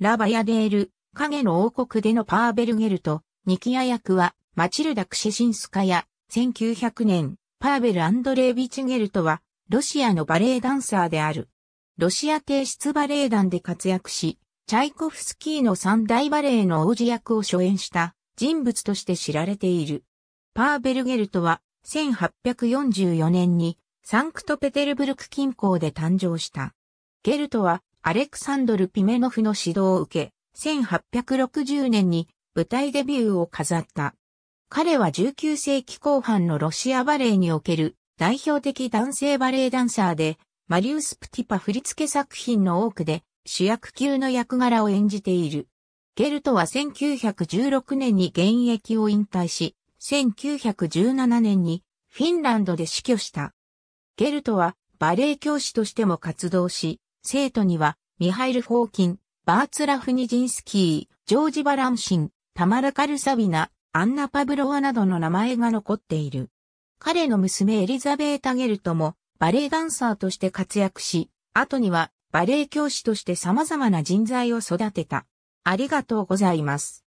ラ・バヤデール、影の王国でのパーベルゲルト、ニキア役は、マチルダ・クシシンスカや、1900年、パーベル・アンドレービチゲルトは、ロシアのバレエダンサーである。ロシア帝室バレエ団で活躍し、チャイコフスキーの三大バレエの王子役を初演した人物として知られている。パーベルゲルトは1844年にサンクトペテルブルク近郊で誕生した。ゲルトはアレクサンドル・ピメノフの指導を受け、1860年に舞台デビューを飾った。彼は19世紀後半のロシアバレエにおける代表的男性バレエダンサーで、マリウス・プティパ振付作品の多くで主役級の役柄を演じている。ゲルトは1916年に現役を引退し、1917年にフィンランドで死去した。ゲルトはバレエ教師としても活動し、生徒には、ミハイル・フォーキン、バーツラフニジンスキー、ジョージ・バランシン、タマラ・カルサビナ、アンナ・パブロワなどの名前が残っている。彼の娘エリザベータ・ゲルトもバレエダンサーとして活躍し、後にはバレエ教師として様々な人材を育てた。ありがとうございます。